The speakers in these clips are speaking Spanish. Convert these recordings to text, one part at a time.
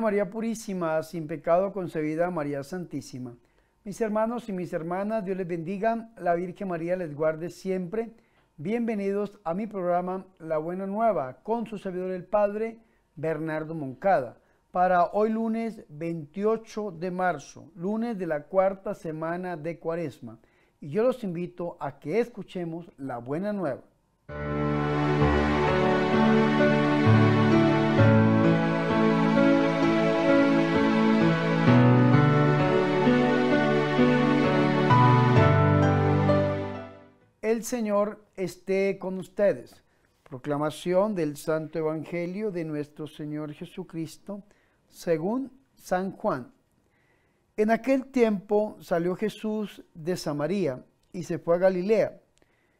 María Purísima, sin pecado concebida, María Santísima. Mis hermanos y mis hermanas, Dios les bendiga, la Virgen María les guarde siempre. Bienvenidos a mi programa La Buena Nueva con su servidor el Padre Bernardo Moncada. Para hoy lunes 28 de marzo, lunes de la cuarta semana de Cuaresma. Y yo los invito a que escuchemos La Buena Nueva. El Señor esté con ustedes. Proclamación del Santo Evangelio de nuestro Señor Jesucristo, según San Juan. En aquel tiempo salió Jesús de Samaria y se fue a Galilea.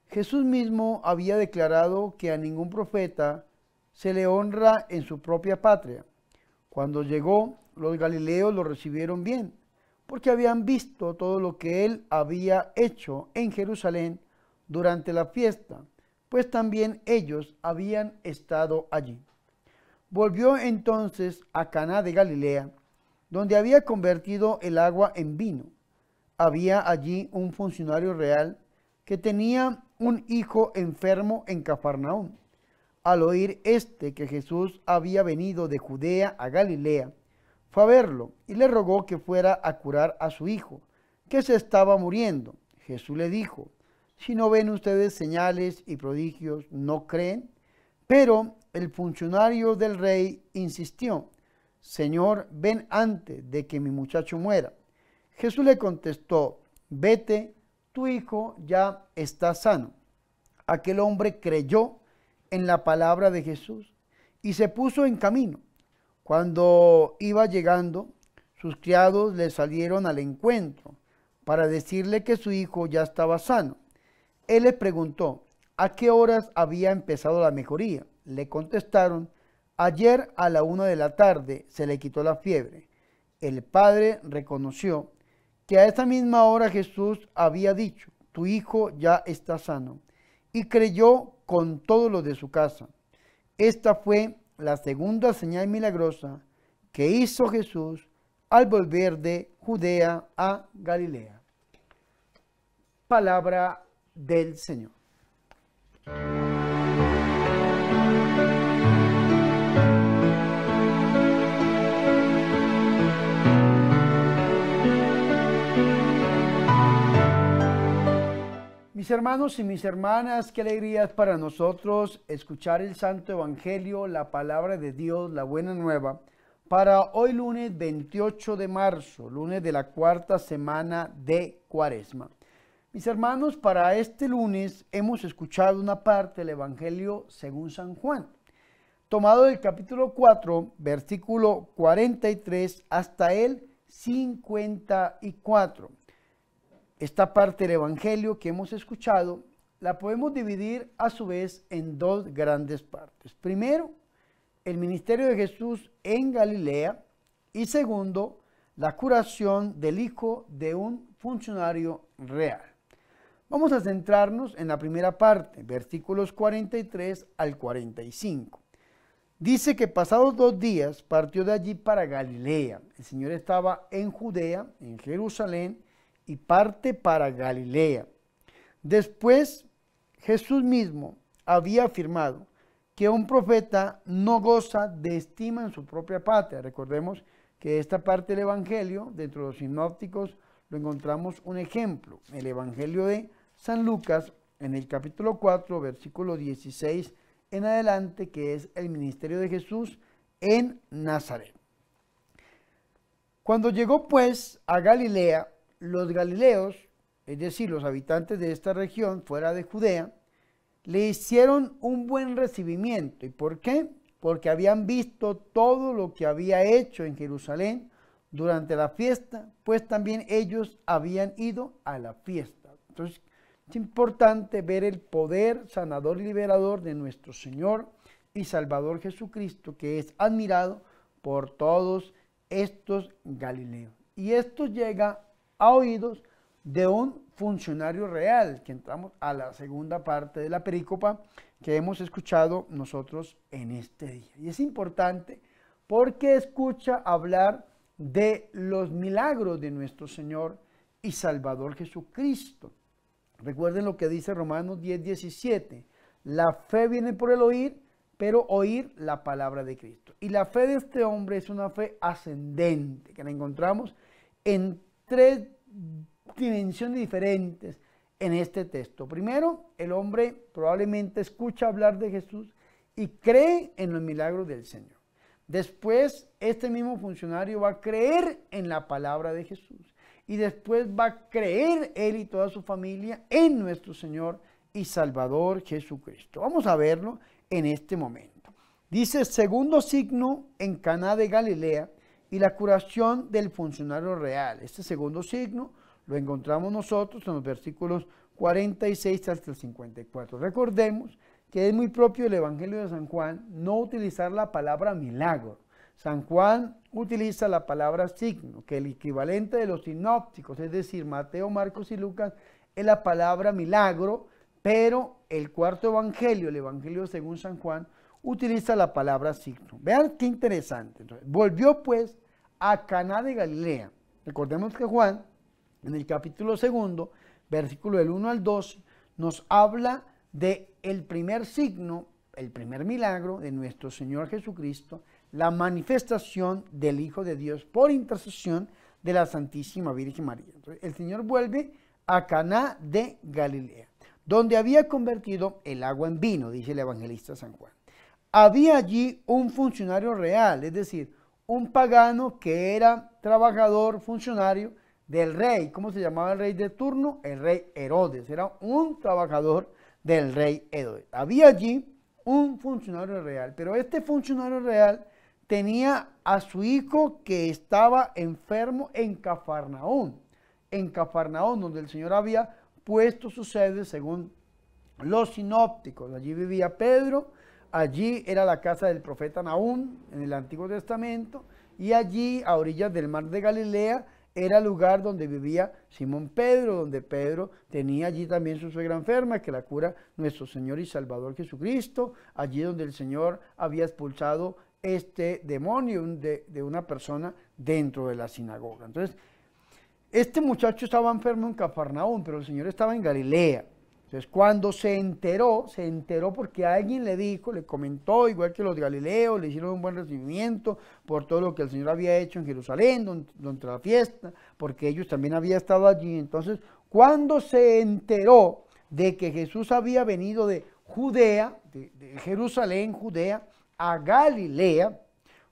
Jesús mismo había declarado que a ningún profeta se le honra en su propia patria. Cuando llegó, los galileos lo recibieron bien, porque habían visto todo lo que él había hecho en Jerusalén durante la fiesta, pues también ellos habían estado allí. Volvió entonces a Caná de Galilea, donde había convertido el agua en vino. Había allí un funcionario real que tenía un hijo enfermo en Cafarnaúm. Al oír este que Jesús había venido de Judea a Galilea, fue a verlo y le rogó que fuera a curar a su hijo, que se estaba muriendo. Jesús le dijo, si no ven ustedes señales y prodigios, no creen. Pero el funcionario del rey insistió, Señor, ven antes de que mi muchacho muera. Jesús le contestó, vete, tu hijo ya está sano. Aquel hombre creyó en la palabra de Jesús y se puso en camino. Cuando iba llegando, sus criados le salieron al encuentro para decirle que su hijo ya estaba sano. Él les preguntó, ¿a qué horas había empezado la mejoría? Le contestaron, ayer a la una de la tarde se le quitó la fiebre. El padre reconoció que a esa misma hora Jesús había dicho, tu hijo ya está sano, y creyó con todos los de su casa. Esta fue la segunda señal milagrosa que hizo Jesús al volver de Judea a Galilea. Palabra del Señor. Mis hermanos y mis hermanas, qué alegría es para nosotros escuchar el Santo Evangelio, la palabra de Dios, la buena nueva, para hoy lunes 28 de marzo, lunes de la cuarta semana de Cuaresma. Mis hermanos, para este lunes hemos escuchado una parte del Evangelio según San Juan, tomado del capítulo 4, versículo 43 hasta el 54. Esta parte del Evangelio que hemos escuchado la podemos dividir a su vez en dos grandes partes. Primero, el ministerio de Jesús en Galilea y segundo, la curación del hijo de un funcionario real. Vamos a centrarnos en la primera parte, versículos 43 al 45. Dice que pasados dos días partió de allí para Galilea. El Señor estaba en Judea, en Jerusalén, y parte para Galilea. Después Jesús mismo había afirmado que un profeta no goza de estima en su propia patria. Recordemos que esta parte del Evangelio, dentro de los sinópticos, lo encontramos un ejemplo, el Evangelio de San Lucas en el capítulo 4, versículo 16 en adelante, que es el ministerio de Jesús en Nazaret. Cuando llegó pues a Galilea, los galileos, es decir, los habitantes de esta región fuera de Judea, le hicieron un buen recibimiento. ¿Y por qué? Porque habían visto todo lo que había hecho en Jerusalén durante la fiesta, pues también ellos habían ido a la fiesta. Entonces, es importante ver el poder sanador y liberador de nuestro Señor y Salvador Jesucristo, que es admirado por todos estos galileos. Y esto llega a oídos de un funcionario real, que entramos a la segunda parte de la perícopa que hemos escuchado nosotros en este día. Y es importante porque escucha hablar de los milagros de nuestro Señor y Salvador Jesucristo. Recuerden lo que dice Romanos 10, 17. La fe viene por el oír, pero oír la palabra de Cristo. Y la fe de este hombre es una fe ascendente, que la encontramos en tres dimensiones diferentes en este texto. Primero, el hombre probablemente escucha hablar de Jesús y cree en los milagros del Señor. Después, este mismo funcionario va a creer en la palabra de Jesús y después va a creer él y toda su familia en nuestro Señor y Salvador Jesucristo. Vamos a verlo en este momento. Dice, segundo signo en Caná de Galilea y la curación del funcionario real. Este segundo signo lo encontramos nosotros en los versículos 46 hasta el 54. Recordemos que es muy propio del Evangelio de San Juan no utilizar la palabra milagro San Juan utiliza la palabra signo, que el equivalente de los sinópticos, es decir, Mateo, Marcos y Lucas, es la palabra milagro, pero el cuarto evangelio, el evangelio según San Juan, utiliza la palabra signo. Vean qué interesante. volvió pues a Cana de Galilea. Recordemos que Juan, en el capítulo segundo, versículo del 1 al 12, nos habla de el primer signo, el primer milagro de nuestro Señor Jesucristo la manifestación del Hijo de Dios por intercesión de la Santísima Virgen María. Entonces, el Señor vuelve a Caná de Galilea, donde había convertido el agua en vino, dice el evangelista San Juan. Había allí un funcionario real, es decir, un pagano que era trabajador, funcionario del rey. ¿Cómo se llamaba el rey de turno? El rey Herodes. Era un trabajador del rey Herodes. Había allí un funcionario real, pero este funcionario real tenía a su hijo que estaba enfermo en Cafarnaón, en Cafarnaón, donde el Señor había puesto su sede según los sinópticos. Allí vivía Pedro, allí era la casa del profeta Naún en el Antiguo Testamento, y allí, a orillas del mar de Galilea, era el lugar donde vivía Simón Pedro, donde Pedro tenía allí también su suegra enferma, que la cura nuestro Señor y Salvador Jesucristo, allí donde el Señor había expulsado este demonio de, una persona dentro de la sinagoga. Entonces, este muchacho estaba enfermo en Cafarnaúm, pero el Señor estaba en Galilea. Entonces, cuando se enteró, se enteró porque alguien le dijo, le comentó, igual que los galileos, le hicieron un buen recibimiento por todo lo que el Señor había hecho en Jerusalén, durante la fiesta, porque ellos también habían estado allí. Entonces, cuando se enteró de que Jesús había venido de Judea, de, de Jerusalén, Judea, a Galilea,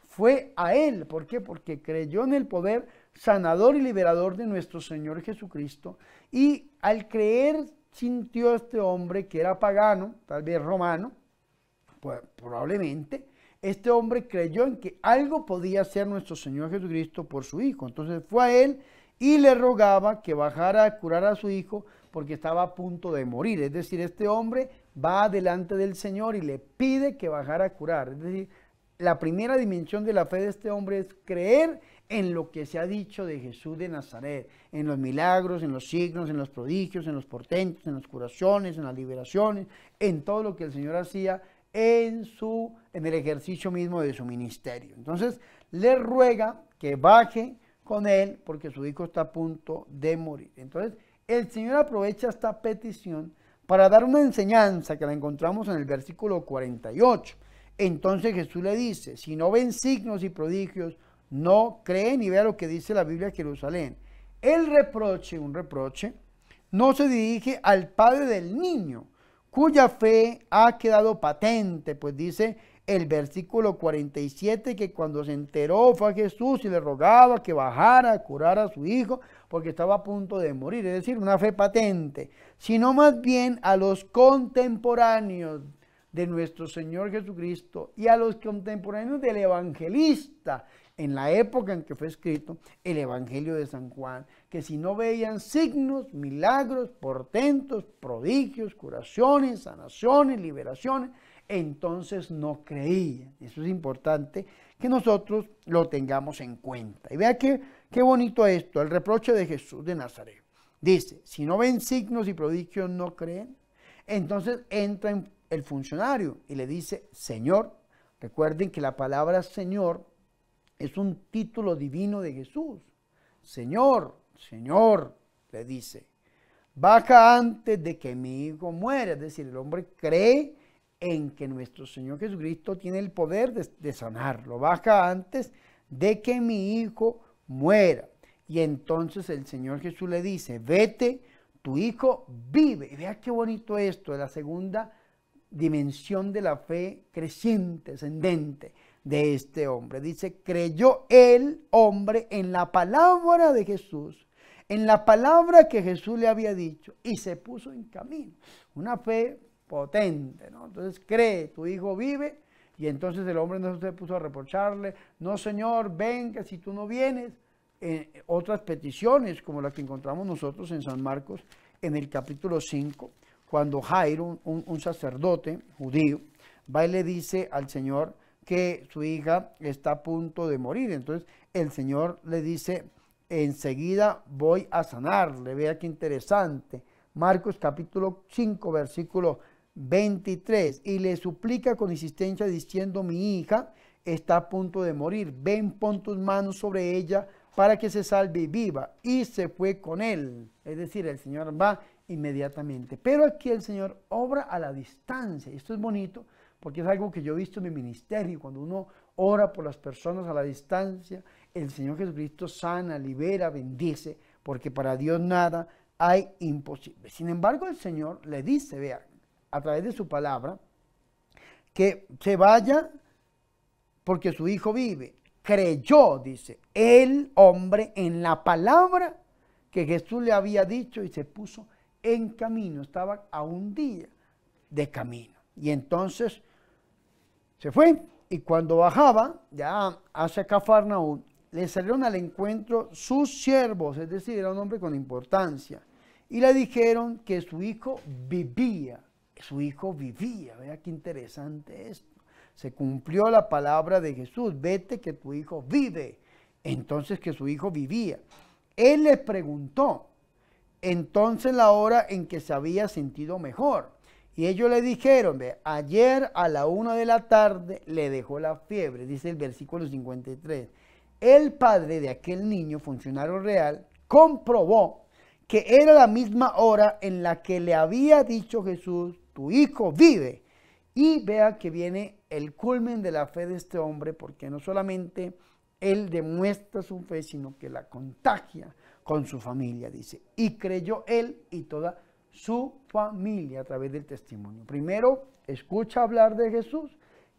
fue a él. ¿Por qué? Porque creyó en el poder sanador y liberador de nuestro Señor Jesucristo. Y al creer sintió este hombre que era pagano, tal vez romano, pues probablemente, este hombre creyó en que algo podía hacer nuestro Señor Jesucristo por su hijo. Entonces fue a él y le rogaba que bajara a curar a su hijo porque estaba a punto de morir. Es decir, este hombre va delante del Señor y le pide que bajara a curar. Es decir, la primera dimensión de la fe de este hombre es creer en lo que se ha dicho de Jesús de Nazaret, en los milagros, en los signos, en los prodigios, en los portentos, en las curaciones, en las liberaciones, en todo lo que el Señor hacía en su en el ejercicio mismo de su ministerio. Entonces, le ruega que baje con él porque su hijo está a punto de morir. Entonces, el Señor aprovecha esta petición para dar una enseñanza que la encontramos en el versículo 48. Entonces Jesús le dice, si no ven signos y prodigios, no creen y vean lo que dice la Biblia de Jerusalén. El reproche, un reproche, no se dirige al padre del niño, cuya fe ha quedado patente, pues dice el versículo 47 que cuando se enteró fue a Jesús y le rogaba que bajara a curar a su hijo, porque estaba a punto de morir, es decir, una fe patente, sino más bien a los contemporáneos de nuestro Señor Jesucristo y a los contemporáneos del evangelista en la época en que fue escrito el Evangelio de San Juan, que si no veían signos, milagros, portentos, prodigios, curaciones, sanaciones, liberaciones, entonces no creían. Eso es importante que nosotros lo tengamos en cuenta. Y vea que Qué bonito esto, el reproche de Jesús de Nazaret. Dice, si no ven signos y prodigios, no creen. Entonces entra el funcionario y le dice, Señor, recuerden que la palabra Señor es un título divino de Jesús. Señor, Señor, le dice, baja antes de que mi hijo muera. Es decir, el hombre cree en que nuestro Señor Jesucristo tiene el poder de, sanarlo. Baja antes de que mi hijo muera. Y entonces el Señor Jesús le dice, vete, tu hijo vive. Y vea qué bonito esto, de la segunda dimensión de la fe creciente, ascendente de este hombre. Dice, creyó el hombre en la palabra de Jesús, en la palabra que Jesús le había dicho, y se puso en camino. Una fe potente, ¿no? Entonces cree, tu hijo vive, y entonces el hombre no se puso a reprocharle, no Señor, ven que si tú no vienes. Eh, otras peticiones como las que encontramos nosotros en San Marcos en el capítulo 5, cuando Jairo, un, un sacerdote judío, va y le dice al Señor que su hija está a punto de morir. Entonces el Señor le dice, enseguida voy a sanarle. Vea qué interesante. Marcos capítulo 5, versículo 23. Y le suplica con insistencia diciendo, mi hija está a punto de morir, ven, pon tus manos sobre ella para que se salve y viva. Y se fue con él. Es decir, el Señor va inmediatamente. Pero aquí el Señor obra a la distancia. Esto es bonito porque es algo que yo he visto en mi ministerio. Cuando uno ora por las personas a la distancia, el Señor Jesucristo sana, libera, bendice, porque para Dios nada hay imposible. Sin embargo, el Señor le dice, vea, a través de su palabra, que se vaya porque su hijo vive. Creyó, dice, el hombre en la palabra que Jesús le había dicho y se puso en camino, estaba a un día de camino. Y entonces se fue y cuando bajaba ya hacia Cafarnaúm, le salieron al encuentro sus siervos, es decir, era un hombre con importancia, y le dijeron que su hijo vivía su hijo vivía. Vea qué interesante esto. Se cumplió la palabra de Jesús, vete que tu hijo vive. Entonces que su hijo vivía. Él le preguntó, entonces la hora en que se había sentido mejor. Y ellos le dijeron, ayer a la una de la tarde le dejó la fiebre, dice el versículo 53. El padre de aquel niño, funcionario real, comprobó que era la misma hora en la que le había dicho Jesús, tu hijo vive. Y vea que viene el culmen de la fe de este hombre, porque no solamente él demuestra su fe, sino que la contagia con su familia, dice. Y creyó él y toda su familia a través del testimonio. Primero, escucha hablar de Jesús,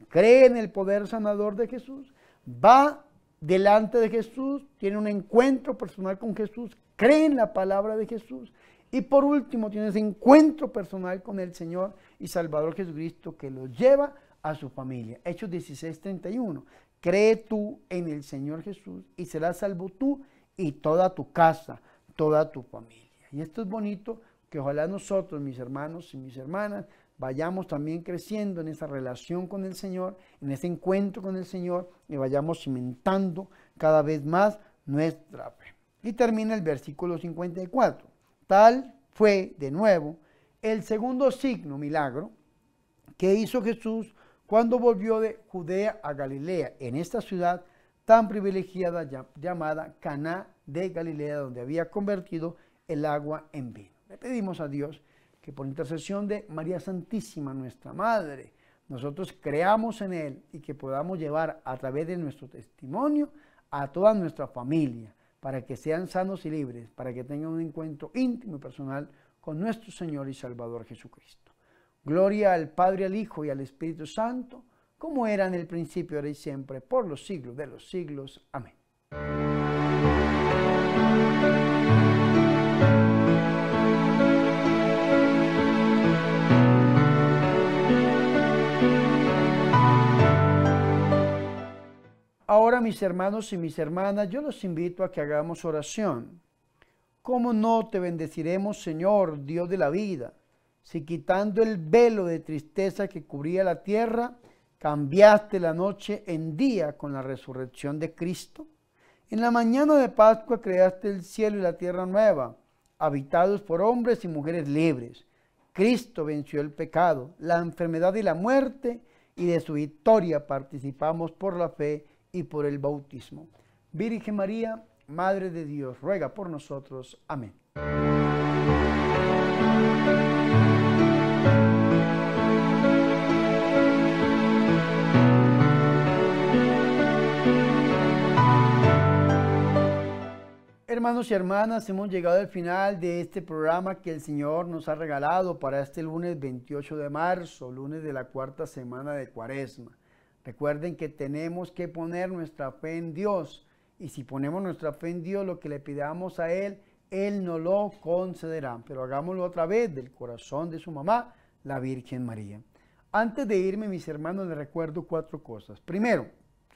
cree en el poder sanador de Jesús, va delante de Jesús, tiene un encuentro personal con Jesús, cree en la palabra de Jesús y por último, tienes encuentro personal con el Señor y Salvador Jesucristo que lo lleva a su familia. Hechos 16, 31. Cree tú en el Señor Jesús y serás salvo tú y toda tu casa, toda tu familia. Y esto es bonito que ojalá nosotros, mis hermanos y mis hermanas, vayamos también creciendo en esa relación con el Señor, en ese encuentro con el Señor y vayamos cimentando cada vez más nuestra fe. Y termina el versículo 54. Tal fue, de nuevo, el segundo signo, milagro, que hizo Jesús cuando volvió de Judea a Galilea, en esta ciudad tan privilegiada llamada Caná de Galilea, donde había convertido el agua en vino. Le pedimos a Dios que por intercesión de María Santísima, nuestra Madre, nosotros creamos en Él y que podamos llevar a través de nuestro testimonio a toda nuestra familia, para que sean sanos y libres, para que tengan un encuentro íntimo y personal con nuestro Señor y Salvador Jesucristo. Gloria al Padre, al Hijo y al Espíritu Santo, como era en el principio, ahora y siempre, por los siglos de los siglos. Amén. Ahora mis hermanos y mis hermanas, yo los invito a que hagamos oración. ¿Cómo no te bendeciremos, Señor, Dios de la vida, si quitando el velo de tristeza que cubría la tierra, cambiaste la noche en día con la resurrección de Cristo? En la mañana de Pascua creaste el cielo y la tierra nueva, habitados por hombres y mujeres libres. Cristo venció el pecado, la enfermedad y la muerte, y de su victoria participamos por la fe y por el bautismo. Virgen María, Madre de Dios, ruega por nosotros. Amén. Hermanos y hermanas, hemos llegado al final de este programa que el Señor nos ha regalado para este lunes 28 de marzo, lunes de la cuarta semana de Cuaresma. Recuerden que tenemos que poner nuestra fe en Dios. Y si ponemos nuestra fe en Dios, lo que le pidamos a Él, Él nos lo concederá. Pero hagámoslo otra vez del corazón de su mamá, la Virgen María. Antes de irme, mis hermanos, les recuerdo cuatro cosas. Primero,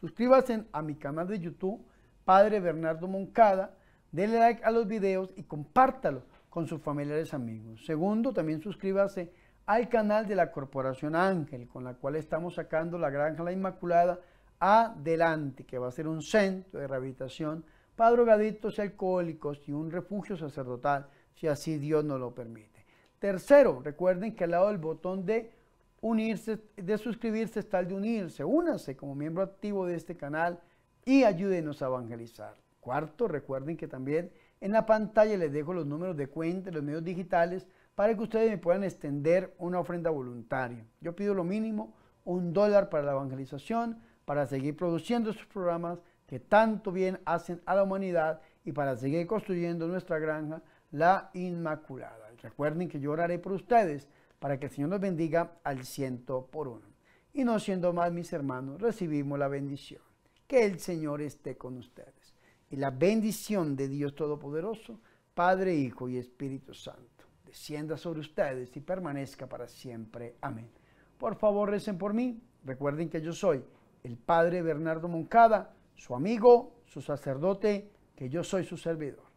suscríbanse a mi canal de YouTube, Padre Bernardo Moncada. Denle like a los videos y compártalo con sus familiares y amigos. Segundo, también suscríbase al canal de la Corporación Ángel, con la cual estamos sacando la Granja La Inmaculada adelante, que va a ser un centro de rehabilitación para drogadictos y alcohólicos y un refugio sacerdotal, si así Dios nos lo permite. Tercero, recuerden que al lado del botón de unirse, de suscribirse está el de unirse. Únanse como miembro activo de este canal y ayúdenos a evangelizar. Cuarto, recuerden que también en la pantalla les dejo los números de cuenta, los medios digitales para que ustedes me puedan extender una ofrenda voluntaria. Yo pido lo mínimo, un dólar para la evangelización, para seguir produciendo estos programas que tanto bien hacen a la humanidad y para seguir construyendo nuestra granja, la Inmaculada. Recuerden que yo oraré por ustedes para que el Señor nos bendiga al ciento por uno. Y no siendo más, mis hermanos, recibimos la bendición. Que el Señor esté con ustedes. Y la bendición de Dios Todopoderoso, Padre, Hijo y Espíritu Santo descienda sobre ustedes y permanezca para siempre. Amén. Por favor, recen por mí. Recuerden que yo soy el Padre Bernardo Moncada, su amigo, su sacerdote, que yo soy su servidor.